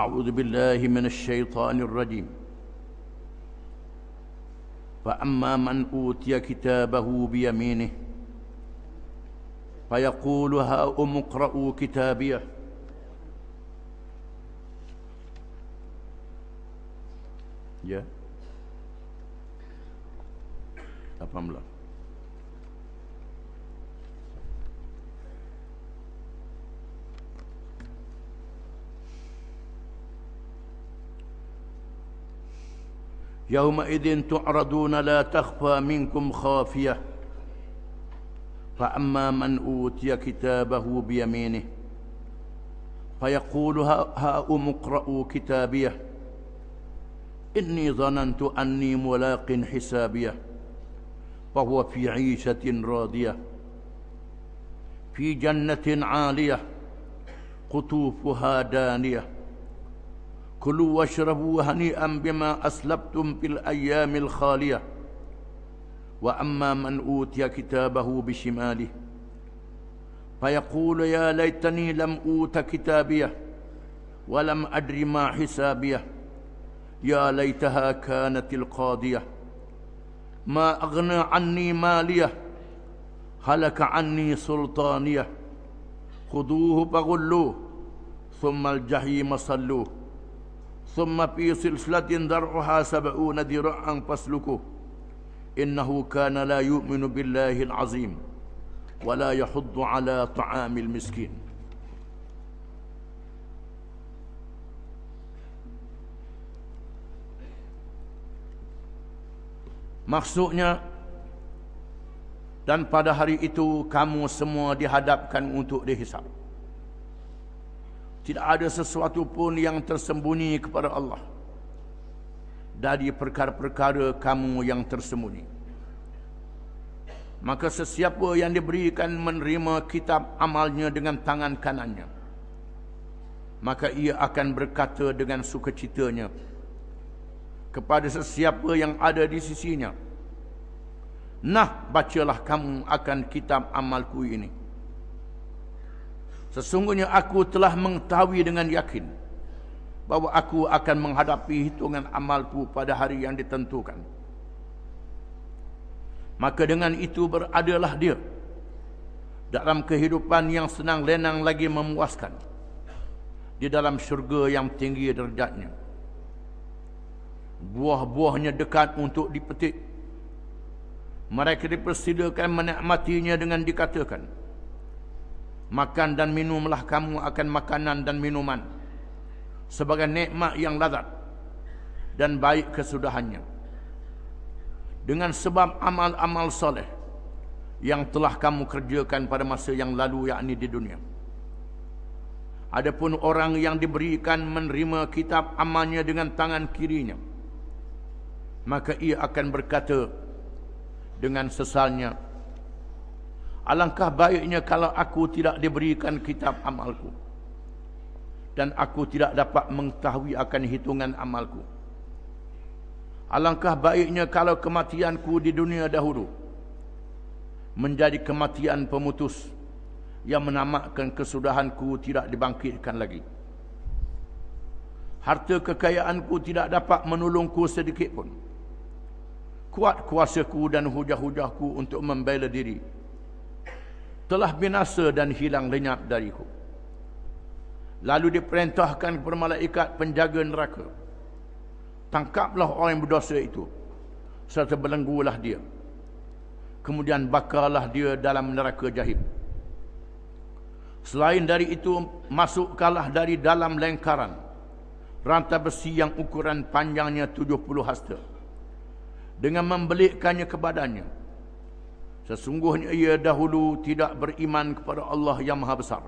أعوذ بالله من الشيطان الرجيم فأما من أوتي كتابه بيمينه فيقول هاؤم اقرأوا كتابيه أفهم 18 يومئذ تعرضون لا تخفى منكم خافيه فاما من اوتي كتابه بيمينه فيقول هاؤم اقرؤوا كتابيه اني ظننت اني ملاق حسابيه فهو في عيشه راضيه في جنه عاليه قطوفها دانيه كلوا واشربوا هنيئا بما أسلبتم في الأيام الخالية وأما من أوتي كتابه بشماله فيقول يا ليتني لم أوت كتابيه ولم أدر ما حسابيه يا ليتها كانت القاضية ما أغنى عني ماليه هلك عني سلطانيه خذوه فغلوه ثم الجحيم صلوه ثم في سلسلة درعها سبعون ذراعا فاسلكوه إنه كان لا يؤمن بالله العظيم ولا يحض على طعام المسكين Maksudnya dan pada hari itu kamu semua dihadapkan untuk dihisap. Tidak ada sesuatu pun yang tersembunyi kepada Allah dari perkara-perkara kamu yang tersembunyi. Maka sesiapa yang diberikan menerima kitab amalnya dengan tangan kanannya maka ia akan berkata dengan sukacitanya kepada sesiapa yang ada di sisinya Nah bacalah kamu akan kitab amalku ini Sesungguhnya aku telah mengetahui dengan yakin bahwa aku akan menghadapi hitungan amalku pada hari yang ditentukan. Maka dengan itu beradalah dia dalam kehidupan yang senang lenang lagi memuaskan di dalam syurga yang tinggi derajatnya. Buah-buahnya dekat untuk dipetik. Mereka dipersilakan menikmatinya dengan dikatakan. Mereka makan dan minumlah kamu akan makanan dan minuman sebagai nikmat yang lazat dan baik kesudahannya dengan sebab amal-amal soleh yang telah kamu kerjakan pada masa yang lalu yakni di dunia adapun orang yang diberikan menerima kitab amalnya dengan tangan kirinya maka ia akan berkata dengan sesalnya Alangkah baiknya kalau aku tidak diberikan kitab amalku dan aku tidak dapat mengetahui akan hitungan amalku. Alangkah baiknya kalau kematianku di dunia dahulu menjadi kematian pemutus yang menamakan kesudahanku tidak dibangkitkan lagi. Harta kekayaanku tidak dapat menolongku sedikit pun. Kuat kuasaku dan hujah-hujahku untuk membela diri telah binasa dan hilang lenyap dariku. Lalu diperintahkan kepada malaikat penjaga neraka. Tangkaplah orang yang berdosa itu. Serta belenggulah dia. Kemudian bakarlah dia dalam neraka jahib. Selain dari itu, masukkanlah dari dalam lengkaran. Rantai besi yang ukuran panjangnya 70 hasta. Dengan membelikkannya ke badannya. Sesungguhnya ia dahulu tidak beriman kepada Allah yang maha besar.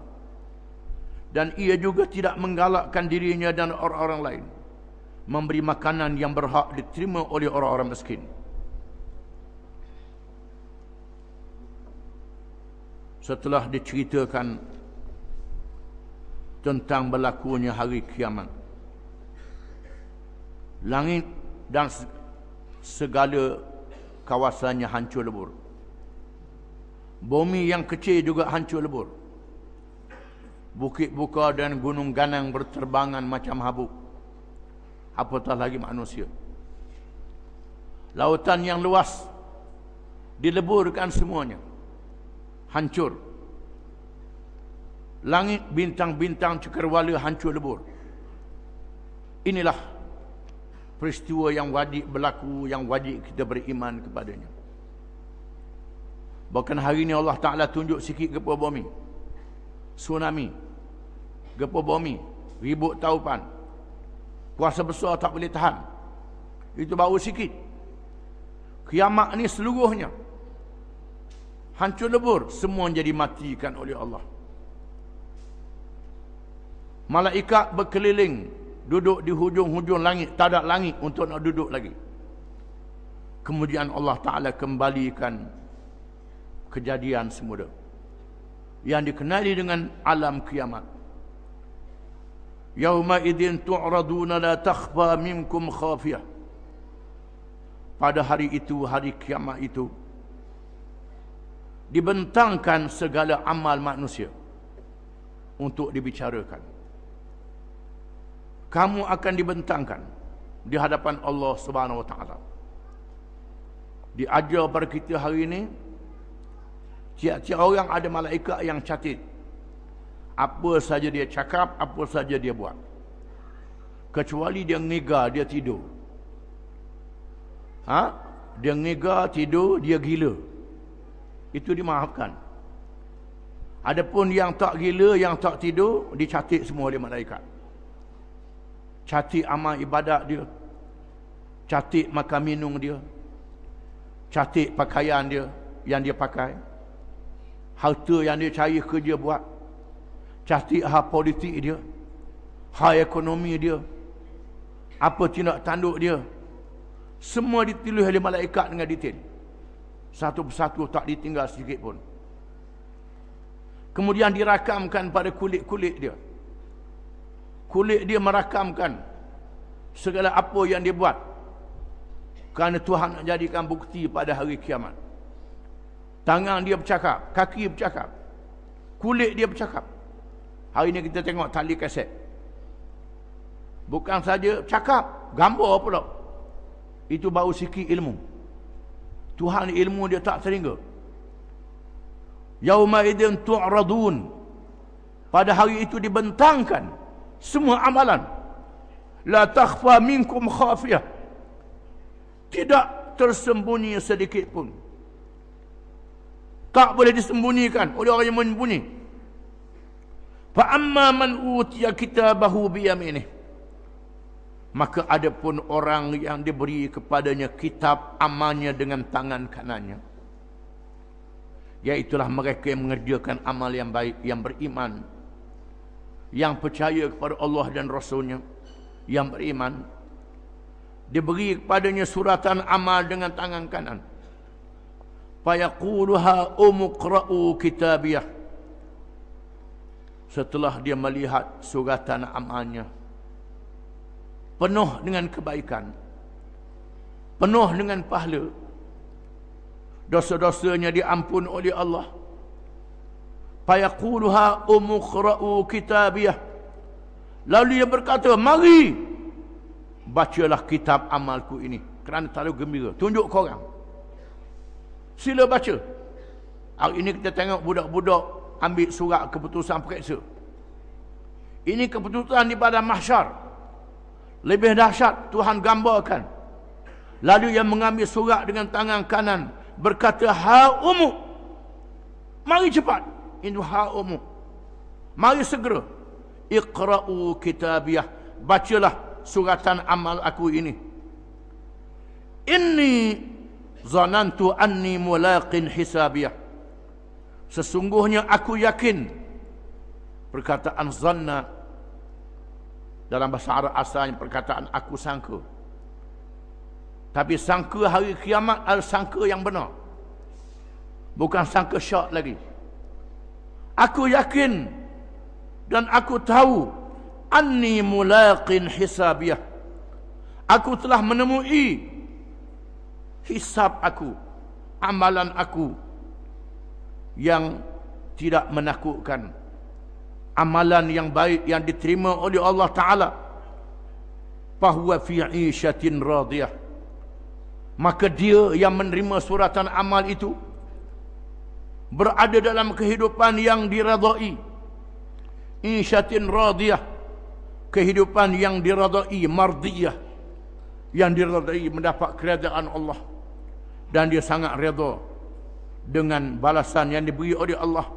Dan ia juga tidak menggalakkan dirinya dan orang-orang lain. Memberi makanan yang berhak diterima oleh orang-orang miskin. Setelah diceritakan tentang berlakunya hari kiamat. Langit dan segala kawasannya hancur lebur. Bumi yang kecil juga hancur lebur. Bukit buka dan gunung ganang berterbangan macam habuk. Apatah lagi manusia. Lautan yang luas dileburkan semuanya. Hancur. Langit bintang-bintang cekerwala hancur lebur. Inilah peristiwa yang wajib berlaku, yang wajib kita beriman kepadanya. Bahkan hari ini Allah Ta'ala tunjuk sikit gempa bumi. Tsunami. Gempa bumi. Ribut taupan. Kuasa besar tak boleh tahan. Itu baru sikit. Kiamat ni seluruhnya. Hancur lebur. Semua jadi matikan oleh Allah. Malaikat berkeliling. Duduk di hujung-hujung langit. Tak ada langit untuk nak duduk lagi. Kemudian Allah Ta'ala kembalikan kejadian semula yang dikenali dengan alam kiamat yauma idzin tu'raduna la takhfa minkum khafiyah pada hari itu hari kiamat itu dibentangkan segala amal manusia untuk dibicarakan kamu akan dibentangkan di hadapan Allah Subhanahu wa taala diajar kepada kita hari ini Tiap-tiap orang ada malaikat yang catit. Apa saja dia cakap, apa saja dia buat. Kecuali dia ngiga, dia tidur. Ha? Dia ngiga, tidur, dia gila. Itu dimaafkan. Adapun yang tak gila, yang tak tidur, dicatit semua oleh malaikat. Catit amal ibadat dia. catit makan minum dia. catit pakaian dia yang dia pakai harta yang dia cari kerja buat cantik hak politik dia hal ekonomi dia apa tindak tanduk dia semua ditulis oleh malaikat dengan detail satu persatu tak ditinggal sedikit pun kemudian dirakamkan pada kulit-kulit dia kulit dia merakamkan segala apa yang dia buat kerana Tuhan nak jadikan bukti pada hari kiamat Tangan dia bercakap, kaki dia bercakap, kulit dia bercakap. Hari ini kita tengok tali kaset. Bukan saja cakap, gambar pula. Itu baru sikit ilmu. Tuhan ilmu dia tak teringga. Yauma idin tu'radun. Pada hari itu dibentangkan semua amalan. La takhfa minkum khafiyah. Tidak tersembunyi sedikit pun tak boleh disembunyikan oleh orang yang menyembunyi fa amma man utiya kitabahu bi yaminih maka ada pun orang yang diberi kepadanya kitab amannya dengan tangan kanannya iaitulah mereka yang mengerjakan amal yang baik yang beriman yang percaya kepada Allah dan Rasulnya yang beriman diberi kepadanya suratan amal dengan tangan kanan fayaqulah ha umqra'u kitabiah. setelah dia melihat suratan amalnya penuh dengan kebaikan penuh dengan pahala dosa-dosanya diampun oleh Allah fayaqulah ha umqra'u kitabiah. lalu dia berkata mari bacalah kitab amalku ini kerana terlalu gembira tunjuk korang Sila baca. Hari ini kita tengok budak-budak ambil surat keputusan periksa. Ini keputusan di badan mahsyar. Lebih dahsyat Tuhan gambarkan. Lalu yang mengambil surat dengan tangan kanan berkata ha umu. Mari cepat. Ini ha umu. Mari segera. Iqra'u kitabiyah. Bacalah suratan amal aku ini. Ini zanantu anni mulaqin hisabiyah sesungguhnya aku yakin perkataan zanna dalam bahasa Arab asalnya perkataan aku sangka tapi sangka hari kiamat al sangka yang benar bukan sangka syak lagi aku yakin dan aku tahu anni mulaqin hisabiyah aku telah menemui Hisap aku, amalan aku yang tidak menakutkan. Amalan yang baik yang diterima oleh Allah Ta'ala. Bahawa fi'isyatin radiyah. Maka dia yang menerima suratan amal itu berada dalam kehidupan yang diradai. Insyatin radiyah. Kehidupan yang diradai mardiyah. Yang diradai mendapat kerajaan Allah dan dia sangat redha dengan balasan yang diberi oleh Allah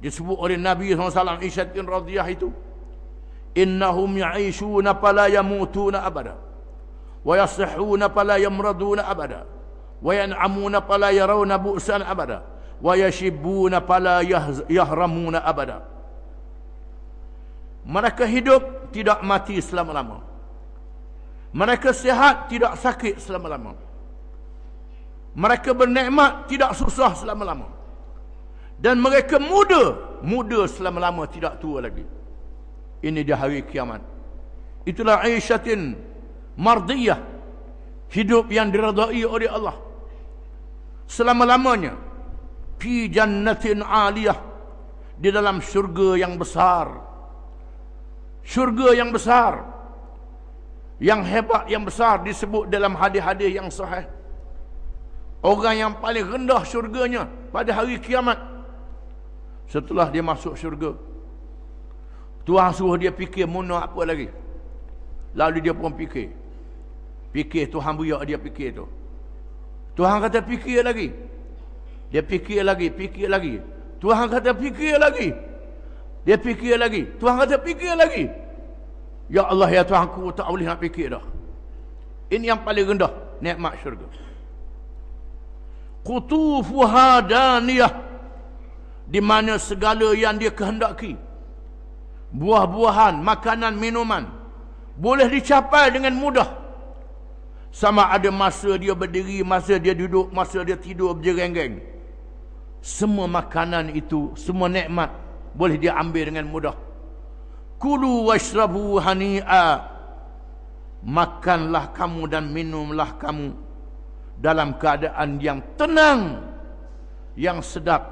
disebut oleh Nabi SAW Isyad bin itu innahum ya'ishuna pala yamutuna abada wa yasihuna pala yamraduna abada wa yan'amuna pala yarawna bu'san abada wa yashibuna pala yahramuna abada mereka hidup tidak mati selama-lama mereka sihat tidak sakit selama-lama mereka bernikmat tidak susah selama-lama dan mereka muda muda selama-lama tidak tua lagi ini dia hari kiamat itulah aisyatin mardiyah hidup yang diredai oleh Allah selama-lamanya fi jannatin aliyah di dalam syurga yang besar syurga yang besar yang hebat yang besar disebut dalam hadis-hadis yang sahih Orang yang paling rendah syurganya pada hari kiamat. Setelah dia masuk syurga. Tuhan suruh dia fikir mana apa lagi. Lalu dia pun fikir. Fikir Tuhan buyak dia fikir tu. Tuhan kata fikir lagi. Dia fikir lagi, fikir lagi. Tuhan kata fikir lagi. Dia fikir lagi. Tuhan kata fikir lagi. Ya Allah ya Tuhan ku tak boleh nak fikir dah. Ini yang paling rendah. Nikmat syurga. Qutufuha daniyah Di mana segala yang dia kehendaki Buah-buahan, makanan, minuman Boleh dicapai dengan mudah Sama ada masa dia berdiri, masa dia duduk, masa dia tidur berjereng-geng Semua makanan itu, semua nikmat Boleh dia ambil dengan mudah Kulu washrabu hani'a Makanlah kamu dan minumlah kamu dalam keadaan yang tenang yang sedap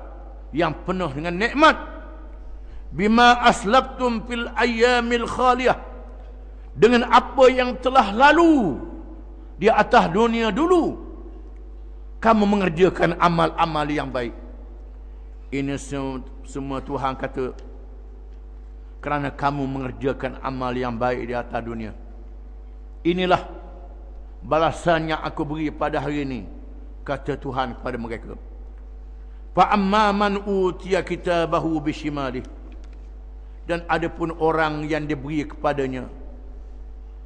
yang penuh dengan nikmat bima aslabtum fil ayyamil khaliyah dengan apa yang telah lalu di atas dunia dulu kamu mengerjakan amal-amal yang baik ini semua, semua Tuhan kata kerana kamu mengerjakan amal yang baik di atas dunia inilah balasan yang aku beri pada hari ini kata Tuhan kepada mereka fa amman utiya kitabahu bishimali dan adapun orang yang diberi kepadanya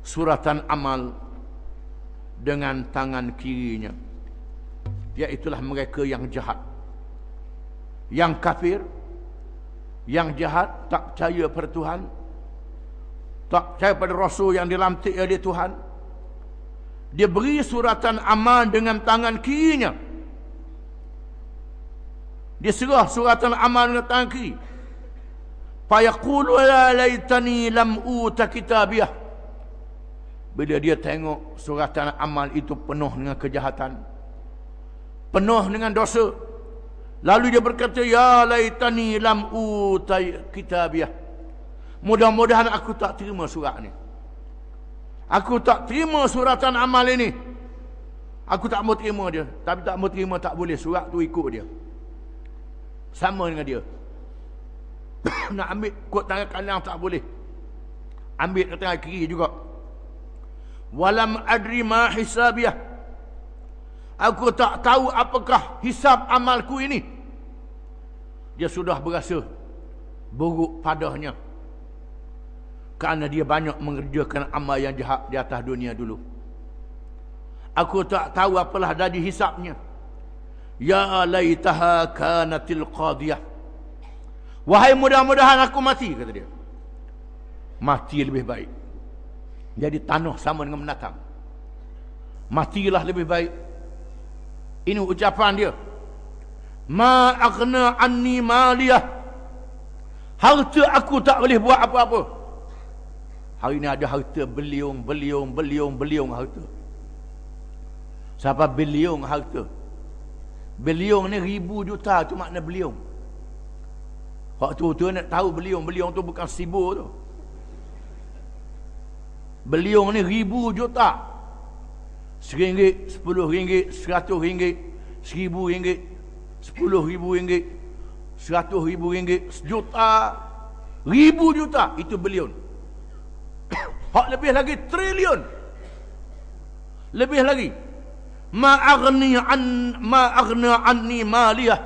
suratan amal dengan tangan kirinya itulah mereka yang jahat yang kafir yang jahat tak percaya pada Tuhan tak percaya pada rasul yang dilantik oleh Tuhan dia beri suratan aman dengan tangan kirinya. Dia serah suratan aman dengan tangan kiri. Fayaqulu la ya laitani lam uta kitabiyah. Bila dia tengok suratan amal itu penuh dengan kejahatan. Penuh dengan dosa. Lalu dia berkata, Ya laitani lam uta kitabiyah. Mudah-mudahan aku tak terima surat ini. Aku tak terima suratan amal ini. Aku tak mau terima dia. Tapi tak mau terima tak boleh. Surat tu ikut dia. Sama dengan dia. Nak ambil kot tangan kanan tak boleh. Ambil kot tangan kiri juga. Walam adri ma hisabiyah. Aku tak tahu apakah hisab amalku ini. Dia sudah berasa buruk padahnya kerana dia banyak mengerjakan amal yang jahat di atas dunia dulu. Aku tak tahu apalah dari hisapnya. Ya laitaha kanatil qadiyah. Wahai mudah-mudahan aku mati, kata dia. Mati lebih baik. Jadi tanah sama dengan menatang. Matilah lebih baik. Ini ucapan dia. Ma agna anni maliyah. Harta aku tak boleh buat apa-apa. Hari ini ada harta beliung, beliung, beliung, beliung harta. Siapa beliung harta? Beliung ni ribu juta tu makna beliung. Waktu tu tu nak tahu beliung, beliung tu bukan sibu tu. Beliung ni ribu juta. Seringgit, sepuluh ringgit, seratus ringgit, seribu ringgit, sepuluh ribu ringgit, seratus ribu ringgit, sejuta, ribu juta. Itu beliung. Hak lebih lagi triliun. Lebih lagi. Ma aghni an ma aghna anni maliyah.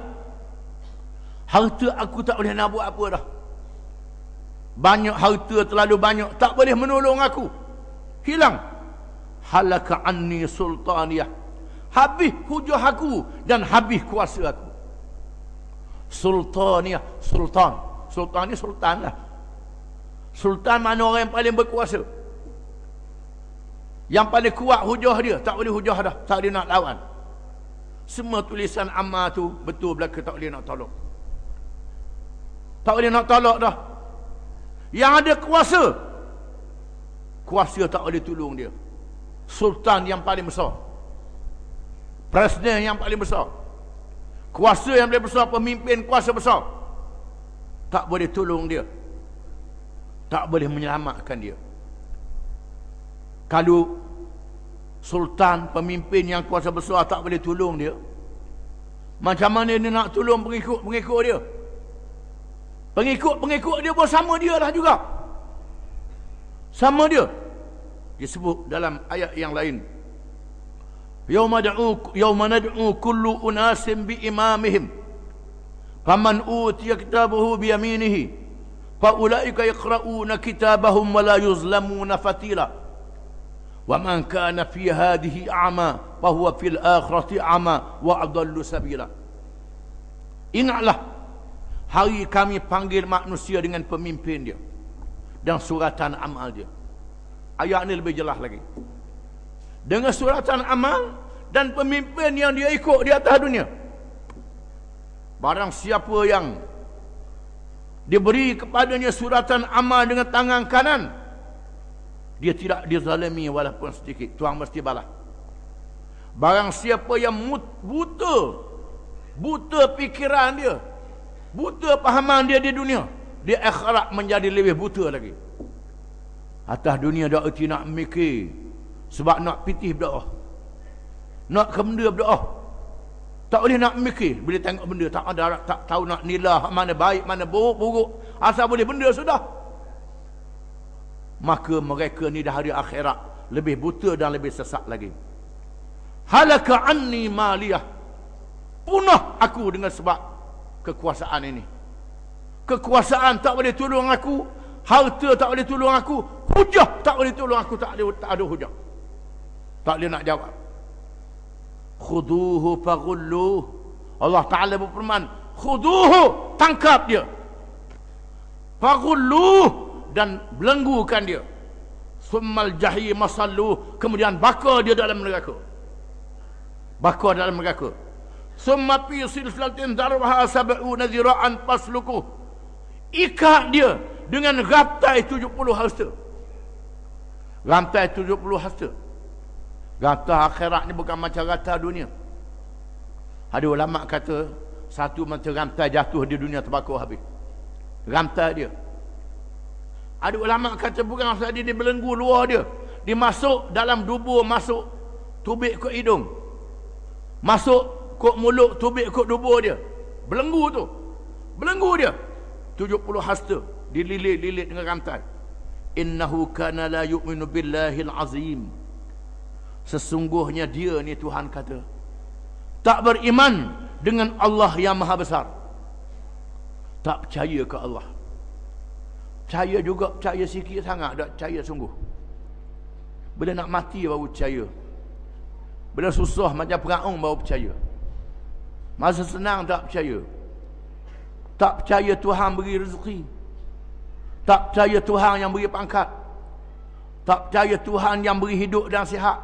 Harta aku tak boleh nak buat apa dah. Banyak harta terlalu banyak tak boleh menolong aku. Hilang. Halaka anni sultaniyah. Habis hujah aku dan habis kuasa aku. Sultaniyah, sultan. Sultan ni sultan lah. Sultan mana orang yang paling berkuasa? Yang paling kuat hujah dia. Tak boleh hujah dah. Tak boleh nak lawan. Semua tulisan amal tu betul belaka tak boleh nak tolak. Tak boleh nak tolak dah. Yang ada kuasa. Kuasa tak boleh tolong dia. Sultan yang paling besar. Presiden yang paling besar. Kuasa yang paling besar. Pemimpin kuasa besar. Tak boleh tolong dia. Tak boleh menyelamatkan dia kalau sultan pemimpin yang kuasa besar tak boleh tolong dia macam mana dia nak tolong pengikut-pengikut dia pengikut-pengikut dia pun sama dia lah juga sama dia disebut dalam ayat yang lain yauma da'u yauma nad'u kullu unasim bi imamihim faman utiya kitabahu bi yaminihi fa ulaika yaqra'una kitabahum wa la yuzlamuna fatila وَمَنْ كَانَ فِي هَذِهِ أَعْمَى فَهُوَ فِي الْآخِرَةِ أَعْمَى وَأَضَلُّ سَبِيلًا Ingatlah hari kami panggil manusia dengan pemimpin dia dan suratan amal dia. Ayat ini lebih jelas lagi. Dengan suratan amal dan pemimpin yang dia ikut di atas dunia. Barang siapa yang diberi kepadanya suratan amal dengan tangan kanan, dia tidak dizalimi walaupun sedikit tuang mesti balas barang siapa yang buta buta fikiran dia buta pahaman dia di dunia dia akhirat menjadi lebih buta lagi atas dunia dia uti nak mikir sebab nak pitih berdoa nak ke benda berdoa tak boleh nak mikir bila tengok benda tak ada tak tahu nak nilai mana baik mana buruk buruk asal boleh benda sudah maka mereka ni dah hari akhirat lebih buta dan lebih sesat lagi halaka anni maliyah punah aku dengan sebab kekuasaan ini kekuasaan tak boleh tolong aku harta tak boleh tolong aku hujah tak boleh tolong aku tak ada tak ada hujah tak boleh nak jawab khuduhu faghullu Allah taala berfirman khuduhu tangkap dia faghullu dan belenggukan dia. Summal jahi masallu kemudian bakar dia dalam neraka. Bakar dalam neraka. Summa fi silsilatin darbaha sab'u nazira'an fasluku. Ikat dia dengan rantai 70 hasta. Rantai 70 hasta. Rantai akhirat ni bukan macam rantai dunia. Ada ulama kata satu mata rantai jatuh di dunia terbakar habis. Rantai dia. Ada ulama kata bukan maksud dia dibelenggu luar dia. Dia masuk dalam dubur masuk tubik ke hidung. Masuk kok mulut tubik kok dubur dia. Belenggu tu. Belenggu dia. 70 hasta dililit-lilit dengan rantai. Innahu kana la yu'minu billahil azim. Sesungguhnya dia ni Tuhan kata. Tak beriman dengan Allah yang maha besar. Tak percaya ke Allah. Percaya juga percaya sikit sangat tak percaya sungguh. Bila nak mati baru percaya. Bila susah macam perangun baru percaya. Masa senang tak percaya. Tak percaya Tuhan beri rezeki. Tak percaya Tuhan yang beri pangkat. Tak percaya Tuhan yang beri hidup dan sihat.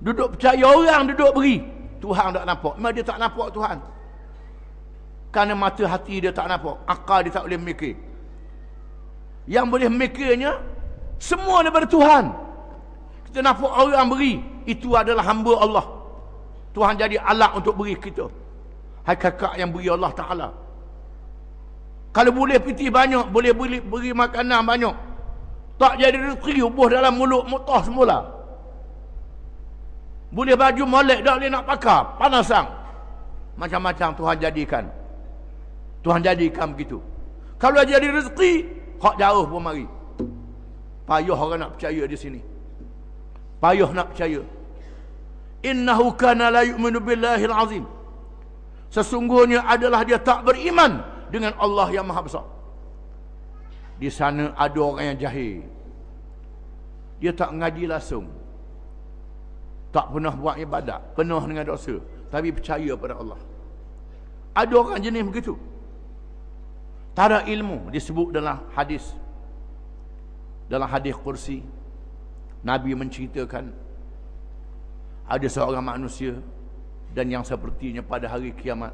Duduk percaya orang duduk beri. Tuhan tak nampak. Memang dia tak nampak Tuhan. Kerana mata hati dia tak nampak. Akal dia tak boleh mikir yang boleh memikirnya semua daripada Tuhan kita nampak orang beri itu adalah hamba Allah Tuhan jadi alat untuk beri kita hai kakak yang beri Allah Ta'ala kalau boleh piti banyak boleh beri, beri makanan banyak tak jadi rezeki ubah dalam mulut mutah semula boleh baju molek dah boleh nak pakar panasang macam-macam Tuhan jadikan Tuhan jadikan begitu kalau jadi rezeki Hak jauh pun mari. Payuh orang nak percaya di sini. Payuh nak percaya. Innahu kana la yu'minu billahi azim Sesungguhnya adalah dia tak beriman dengan Allah yang maha besar. Di sana ada orang yang jahil. Dia tak ngaji langsung. Tak pernah buat ibadat. Penuh dengan dosa. Tapi percaya pada Allah. Ada orang jenis begitu. Tak ada ilmu disebut dalam hadis. Dalam hadis kursi. Nabi menceritakan. Ada seorang manusia. Dan yang sepertinya pada hari kiamat.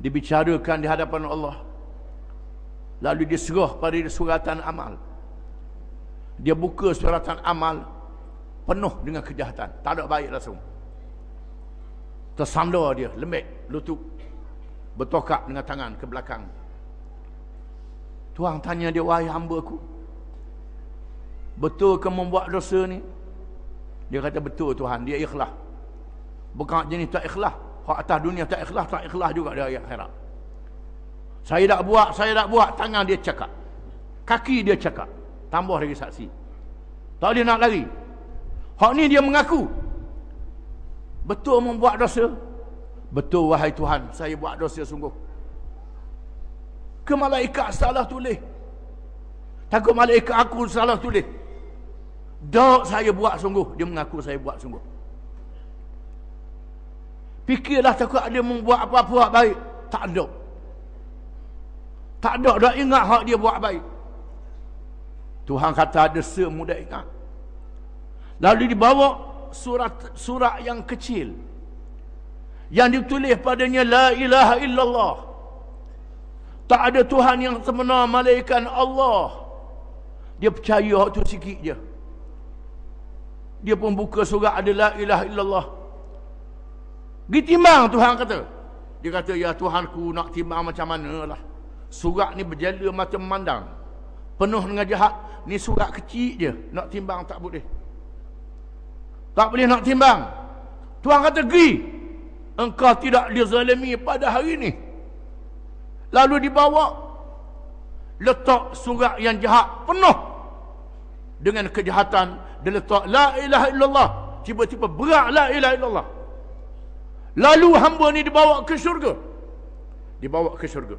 Dibicarakan di hadapan Allah. Lalu diseruh pada suratan amal. Dia buka suratan amal. Penuh dengan kejahatan. Tak ada baik langsung. Tersandar dia. Lembek. Lutut bertokak dengan tangan ke belakang. Tuhan tanya dia, wahai hamba aku. Betul ke membuat dosa ni? Dia kata, betul Tuhan. Dia ikhlas. Bukan jenis tak ikhlas. Hak atas dunia tak ikhlas, tak ikhlas juga dia akhirat. Saya tak buat, saya tak buat. Tangan dia cakap. Kaki dia cakap. Tambah lagi saksi. Tak boleh nak lari. Hak ni dia mengaku. Betul membuat dosa. Betul wahai Tuhan, saya buat dosa sungguh. Ke malaikat salah tulis. Takut malaikat aku salah tulis. Dok saya buat sungguh, dia mengaku saya buat sungguh. Fikirlah takut dia membuat apa-apa hak baik. Tak ada. Tak ada dah ingat hak dia buat baik. Tuhan kata ada semudah ingat. Lalu dibawa surat surat yang kecil yang ditulis padanya la ilaha illallah tak ada Tuhan yang semena Malaikat Allah dia percaya hak tu sikit je dia pun buka surat ada la ilaha illallah ditimbang Tuhan kata dia kata ya Tuhan nak timbang macam mana lah surat ni berjala macam mandang penuh dengan jahat ni surat kecil je nak timbang tak boleh tak boleh nak timbang Tuhan kata pergi engkau tidak dizalimi pada hari ini lalu dibawa letak surat yang jahat penuh dengan kejahatan dia letak la ilaha illallah tiba-tiba berat la ilaha illallah lalu hamba ni dibawa ke syurga dibawa ke syurga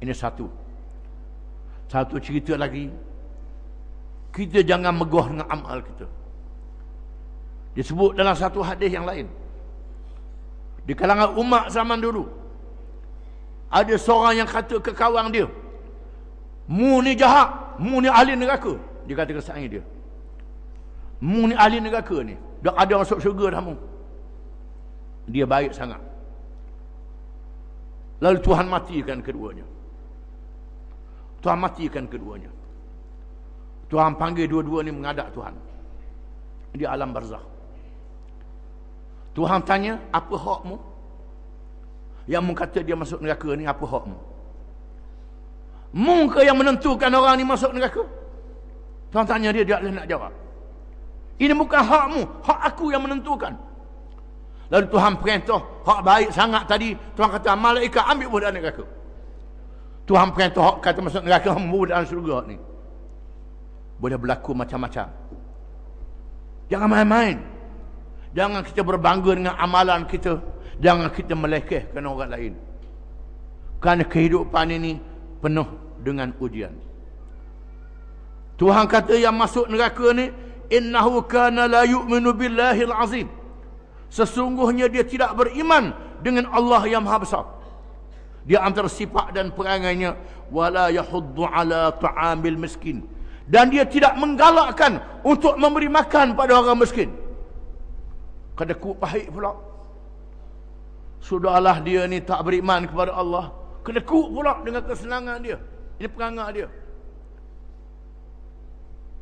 ini satu satu cerita lagi kita jangan megah dengan amal kita disebut dalam satu hadis yang lain di kalangan umat zaman dulu Ada seorang yang kata ke kawan dia Mu ni jahat Mu ni ahli neraka Dia kata kesan dia Mu ni ahli neraka ni Dah ada masuk syurga dah mu Dia baik sangat Lalu Tuhan matikan keduanya Tuhan matikan keduanya Tuhan panggil dua-dua ni mengadap Tuhan Di alam barzah Tuhan tanya, apa hakmu? Yang mu kata dia masuk neraka ni, apa hakmu? Mu ke yang menentukan orang ni masuk neraka? Tuhan tanya dia, dia boleh nak jawab. Ini bukan hakmu, hak aku yang menentukan. Lalu Tuhan perintah, hak baik sangat tadi, Tuhan kata, malaikat ambil budak neraka. Tuhan perintah, hak kata masuk neraka, mu dalam surga ni. Boleh berlaku macam-macam. Jangan main-main. Jangan kita berbangga dengan amalan kita. Jangan kita melekehkan orang lain. Kerana kehidupan ini penuh dengan ujian. Tuhan kata yang masuk neraka ni innahu kana la yu'minu billahi azim Sesungguhnya dia tidak beriman dengan Allah yang Maha Besar. Dia antara sifat dan perangainya wala yahuddu ala ta'amil miskin dan dia tidak menggalakkan untuk memberi makan pada orang miskin. Kedekut pahit pula. Sudahlah dia ni tak beriman kepada Allah. Kedekut pula dengan kesenangan dia. Ini penganggap dia.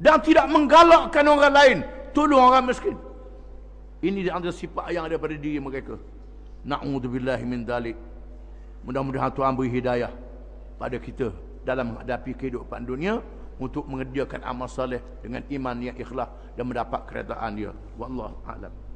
Dan tidak menggalakkan orang lain. Tolong orang miskin. Ini di antara sifat yang ada pada diri mereka. Na'udzubillah min dalik. Mudah-mudahan Tuhan beri hidayah pada kita dalam menghadapi kehidupan dunia untuk mengerjakan amal saleh dengan iman yang ikhlas dan mendapat keredaan dia. Wallahu a'lam.